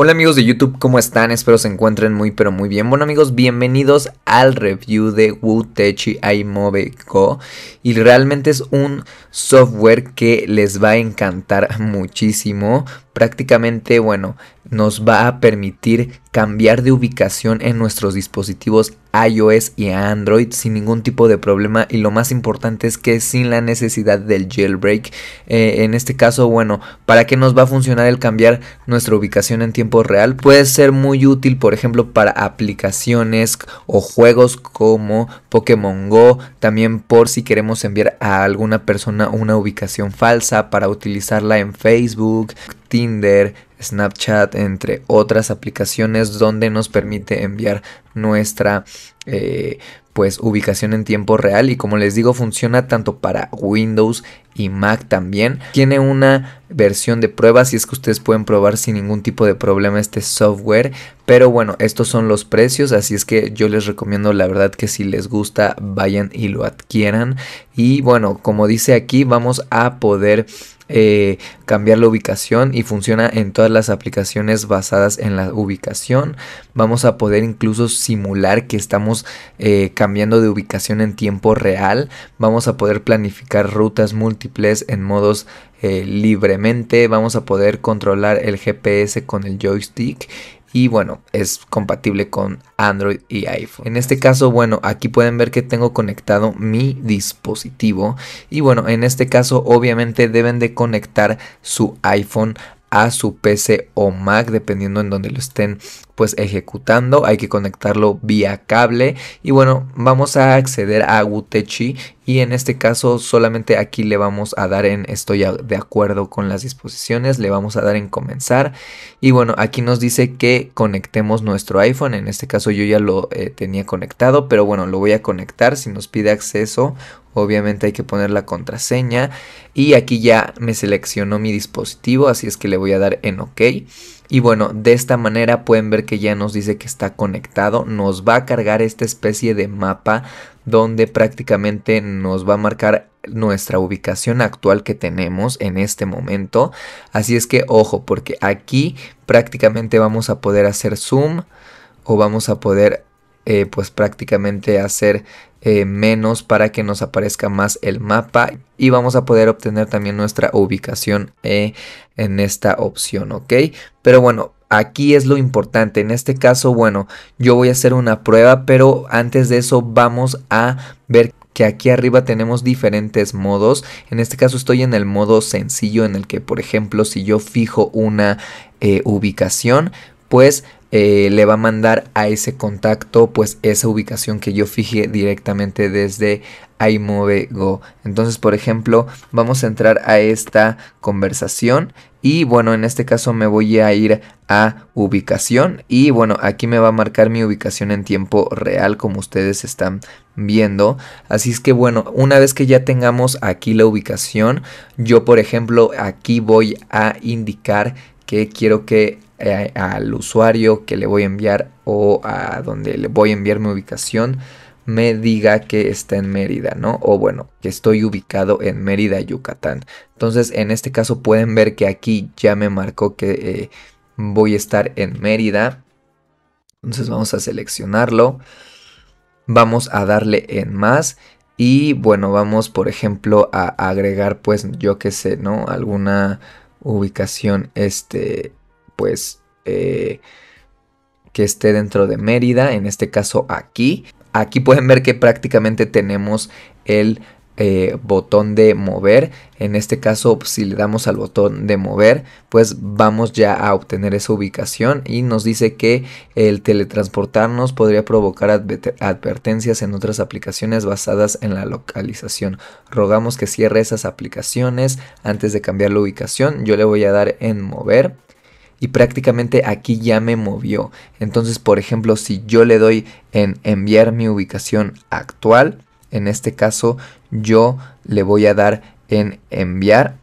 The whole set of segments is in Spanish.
Hola amigos de YouTube, ¿cómo están? Espero se encuentren muy pero muy bien. Bueno amigos, bienvenidos al review de Wutechi iMove Go. Y realmente es un software que les va a encantar muchísimo. Prácticamente, bueno, nos va a permitir cambiar de ubicación en nuestros dispositivos iOS y Android sin ningún tipo de problema y lo más importante es que sin la necesidad del jailbreak eh, en este caso bueno para qué nos va a funcionar el cambiar nuestra ubicación en tiempo real puede ser muy útil por ejemplo para aplicaciones o juegos como Pokémon Go también por si queremos enviar a alguna persona una ubicación falsa para utilizarla en Facebook Tinder Snapchat, entre otras aplicaciones donde nos permite enviar nuestra eh, pues ubicación en tiempo real y como les digo funciona tanto para Windows y Mac también. Tiene una versión de prueba si es que ustedes pueden probar sin ningún tipo de problema este software. Pero bueno, estos son los precios, así es que yo les recomiendo la verdad que si les gusta vayan y lo adquieran. Y bueno, como dice aquí vamos a poder eh, cambiar la ubicación y funciona en todas las aplicaciones basadas en la ubicación. Vamos a poder incluso simular que estamos eh, cambiando de ubicación en tiempo real. Vamos a poder planificar rutas múltiples en modos eh, libremente. Vamos a poder controlar el GPS con el joystick y bueno, es compatible con Android y iPhone. En este caso, bueno, aquí pueden ver que tengo conectado mi dispositivo y bueno, en este caso obviamente deben de conectar su iPhone a su PC o Mac dependiendo en donde lo estén pues ejecutando, hay que conectarlo vía cable y bueno, vamos a acceder a Gutechi y en este caso solamente aquí le vamos a dar en estoy de acuerdo con las disposiciones, le vamos a dar en comenzar y bueno, aquí nos dice que conectemos nuestro iPhone, en este caso yo ya lo eh, tenía conectado, pero bueno, lo voy a conectar si nos pide acceso obviamente hay que poner la contraseña y aquí ya me seleccionó mi dispositivo así es que le voy a dar en ok y bueno, de esta manera pueden ver que ya nos dice que está conectado, nos va a cargar esta especie de mapa donde prácticamente nos va a marcar nuestra ubicación actual que tenemos en este momento. Así es que ojo, porque aquí prácticamente vamos a poder hacer zoom o vamos a poder eh, pues prácticamente hacer eh, menos para que nos aparezca más el mapa y vamos a poder obtener también nuestra ubicación eh, en esta opción ok pero bueno aquí es lo importante. En este caso, bueno, yo voy a hacer una prueba, pero antes de eso vamos a ver que aquí arriba tenemos diferentes modos. En este caso estoy en el modo sencillo en el que, por ejemplo, si yo fijo una ubicación, pues eh, le va a mandar a ese contacto pues esa ubicación que yo fije directamente desde iMoveGo Entonces, por ejemplo, vamos a entrar a esta conversación y bueno, en este caso me voy a ir a ubicación y bueno, aquí me va a marcar mi ubicación en tiempo real como ustedes están viendo. Así es que bueno, una vez que ya tengamos aquí la ubicación, yo por ejemplo aquí voy a indicar que quiero que eh, al usuario que le voy a enviar o a donde le voy a enviar mi ubicación me diga que está en Mérida, ¿no? O bueno, que estoy ubicado en Mérida, Yucatán. Entonces, en este caso pueden ver que aquí ya me marcó que eh, voy a estar en Mérida. Entonces vamos a seleccionarlo. Vamos a darle en más. Y bueno, vamos por ejemplo a agregar pues yo que sé, ¿no? Alguna ubicación este pues eh, que esté dentro de Mérida, en este caso aquí. Aquí pueden ver que prácticamente tenemos el eh, botón de mover. En este caso, si le damos al botón de mover, pues vamos ya a obtener esa ubicación y nos dice que el teletransportarnos podría provocar advertencias en otras aplicaciones basadas en la localización. Rogamos que cierre esas aplicaciones antes de cambiar la ubicación. Yo le voy a dar en mover y prácticamente aquí ya me movió. Entonces, por ejemplo, si yo le doy en enviar mi ubicación actual, en este caso yo le voy a dar en enviar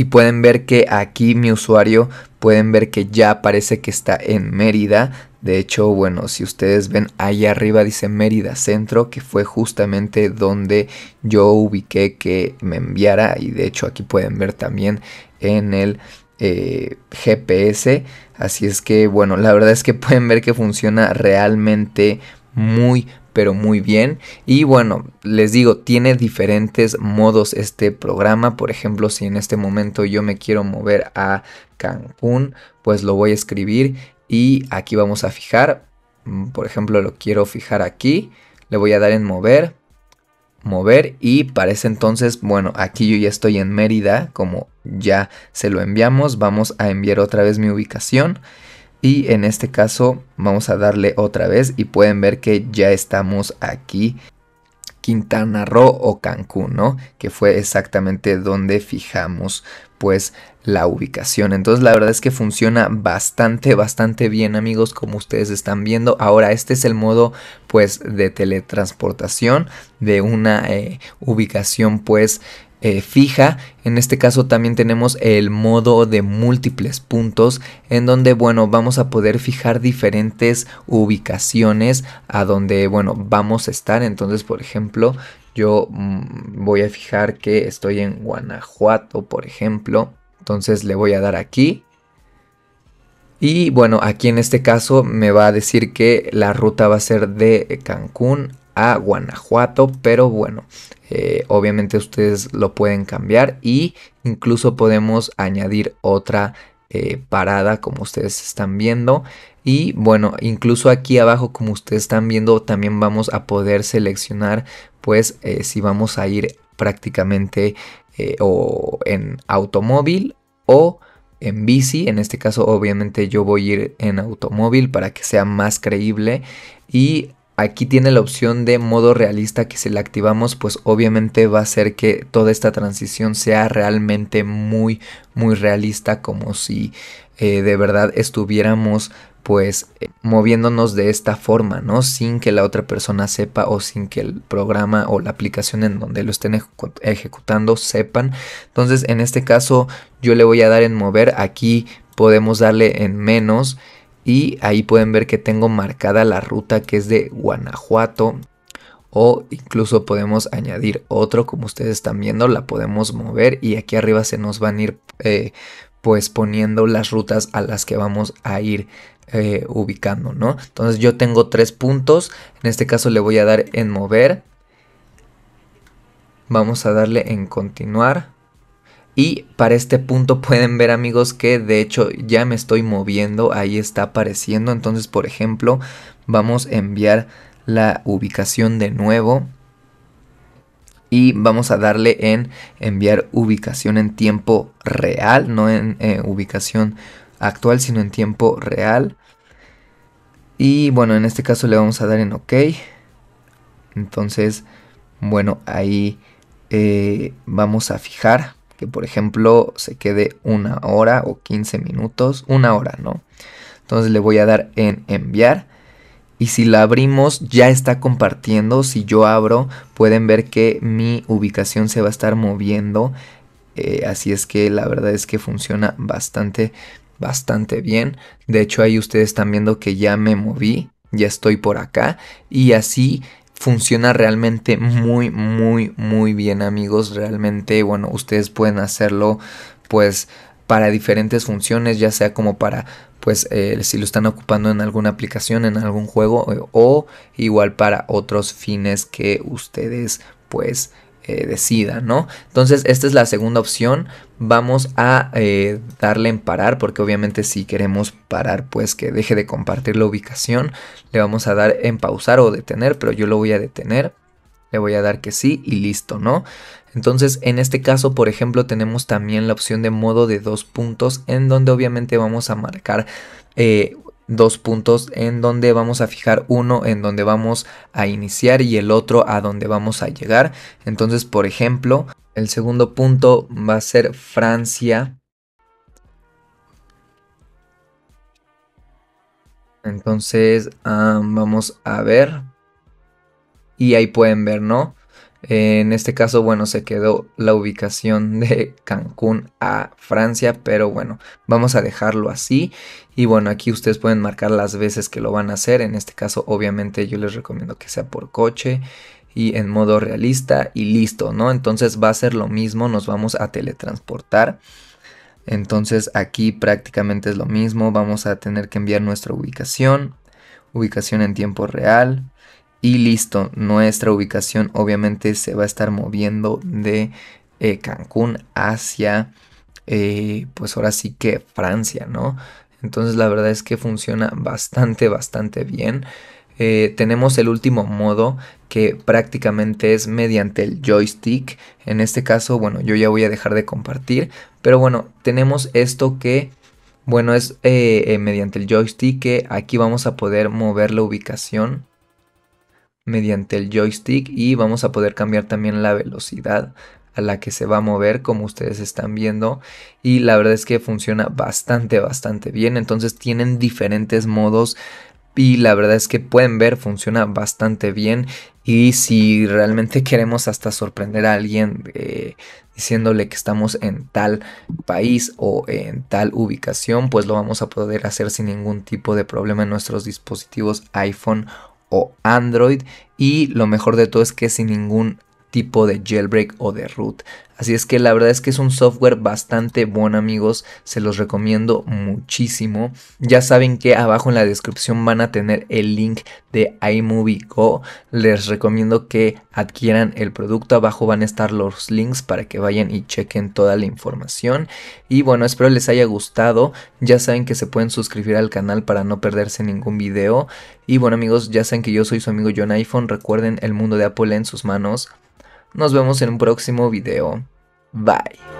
y pueden ver que aquí mi usuario pueden ver que ya parece que está en Mérida. De hecho, bueno, si ustedes ven ahí arriba dice Mérida Centro, que fue justamente donde yo ubiqué que me enviara. Y de hecho aquí pueden ver también en el eh, GPS. Así es que, bueno, la verdad es que pueden ver que funciona realmente muy, pero muy bien. Y bueno, les digo, tiene diferentes modos este programa. Por ejemplo, si en este momento yo me quiero mover a Cancún, pues lo voy a escribir y aquí vamos a fijar. Mm, por ejemplo, lo quiero fijar aquí. Le voy a dar en mover, mover y parece entonces, bueno, aquí yo ya estoy en Mérida, como ya se lo enviamos, vamos a enviar otra vez mi ubicación y en este caso vamos a darle otra vez y pueden ver que ya estamos aquí. Quintana Roo o Cancún, ¿no? Que fue exactamente donde fijamos pues la ubicación. Entonces la verdad es que funciona bastante, bastante bien amigos como ustedes están viendo. Ahora este es el modo pues de teletransportación de una eh, ubicación pues eh, fija. En este caso también tenemos el modo de múltiples puntos en donde, bueno, vamos a poder fijar diferentes ubicaciones a donde, bueno, vamos a estar. Entonces, por ejemplo, yo mm, voy a fijar que estoy en Guanajuato, por ejemplo. Entonces le voy a dar aquí y bueno, aquí en este caso me va a decir que la ruta va a ser de Cancún a Guanajuato, pero bueno, eh, obviamente ustedes lo pueden cambiar y incluso podemos añadir otra eh, parada como ustedes están viendo y bueno incluso aquí abajo como ustedes están viendo también vamos a poder seleccionar pues eh, si vamos a ir prácticamente o en automóvil o en bici en este caso obviamente yo voy a ir en automóvil para que sea más creíble y Aquí tiene la opción de modo realista que si la activamos pues obviamente va a hacer que toda esta transición sea realmente muy muy realista como si eh, de verdad estuviéramos pues eh, moviéndonos de esta forma, ¿no? Sin que la otra persona sepa o sin que el programa o la aplicación en donde lo estén ejecutando sepan. Entonces en este caso yo le voy a dar en mover, aquí podemos darle en menos y ahí pueden ver que tengo marcada la ruta que es de Guanajuato o incluso podemos añadir otro como ustedes están viendo la podemos mover y aquí arriba se nos van a ir eh, pues poniendo las rutas a las que vamos a ir eh, ubicando no entonces yo tengo tres puntos en este caso le voy a dar en mover vamos a darle en continuar y para este punto pueden ver amigos que de hecho ya me estoy moviendo, ahí está apareciendo. Entonces por ejemplo vamos a enviar la ubicación de nuevo y vamos a darle en enviar ubicación en tiempo real, no en eh, ubicación actual, sino en tiempo real. Y bueno, en este caso le vamos a dar en OK. Entonces, bueno, ahí eh, vamos a fijar que por ejemplo se quede una hora o 15 minutos, una hora, ¿no? Entonces le voy a dar en enviar. Y si la abrimos, ya está compartiendo. Si yo abro, pueden ver que mi ubicación se va a estar moviendo. Eh, así es que la verdad es que funciona bastante, bastante bien. De hecho, ahí ustedes están viendo que ya me moví. Ya estoy por acá. Y así funciona realmente muy, muy, muy bien amigos. Realmente, bueno, ustedes pueden hacerlo pues para diferentes funciones, ya sea como para pues eh, si lo están ocupando en alguna aplicación, en algún juego eh, o igual para otros fines que ustedes pues eh, decida, ¿no? Entonces, esta es la segunda opción. Vamos a eh, darle en parar, porque obviamente si queremos parar, pues que deje de compartir la ubicación, le vamos a dar en pausar o detener, pero yo lo voy a detener. Le voy a dar que sí y listo, ¿no? Entonces, en este caso, por ejemplo, tenemos también la opción de modo de dos puntos, en donde obviamente vamos a marcar eh, dos puntos en donde vamos a fijar uno en donde vamos a iniciar y el otro a donde vamos a llegar. Entonces, por ejemplo, el segundo punto va a ser Francia. Entonces, ah, vamos a ver. Y ahí pueden ver, ¿no? En este caso, bueno, se quedó la ubicación de Cancún a Francia, pero bueno, vamos a dejarlo así. Y bueno, aquí ustedes pueden marcar las veces que lo van a hacer. En este caso, obviamente, yo les recomiendo que sea por coche y en modo realista y listo, ¿no? Entonces va a ser lo mismo, nos vamos a teletransportar. Entonces aquí prácticamente es lo mismo, vamos a tener que enviar nuestra ubicación, ubicación en tiempo real y listo, nuestra ubicación obviamente se va a estar moviendo de eh, Cancún hacia, eh, pues ahora sí que Francia, ¿no? Entonces la verdad es que funciona bastante, bastante bien. Eh, tenemos el último modo que prácticamente es mediante el joystick. En este caso, bueno, yo ya voy a dejar de compartir. Pero bueno, tenemos esto que, bueno, es mediante el joystick que aquí vamos a poder mover la ubicación mediante el joystick y vamos a poder cambiar también la velocidad a la que se va a mover como ustedes están viendo y la verdad es que funciona bastante bastante bien entonces tienen diferentes modos y la verdad es que pueden ver funciona bastante bien y si realmente queremos hasta sorprender a alguien eh, diciéndole que estamos en tal país o en tal ubicación, pues lo vamos a poder hacer sin ningún tipo de problema en nuestros dispositivos iPhone o Android y lo mejor de todo es que sin ningún tipo de jailbreak o de root. Así es que la verdad es que es un software bastante bueno amigos, se los recomiendo muchísimo. Ya saben que abajo en la descripción van a tener el link de iMovie Go. Les recomiendo que adquieran el producto, abajo van a estar los links para que vayan y chequen toda la información. Y bueno, espero les haya gustado. Ya saben que se pueden suscribir al canal para no perderse ningún video. Y bueno amigos, ya saben que yo soy su amigo John iPhone. Recuerden el mundo de Apple en sus manos. Nos vemos en un próximo video. Bye.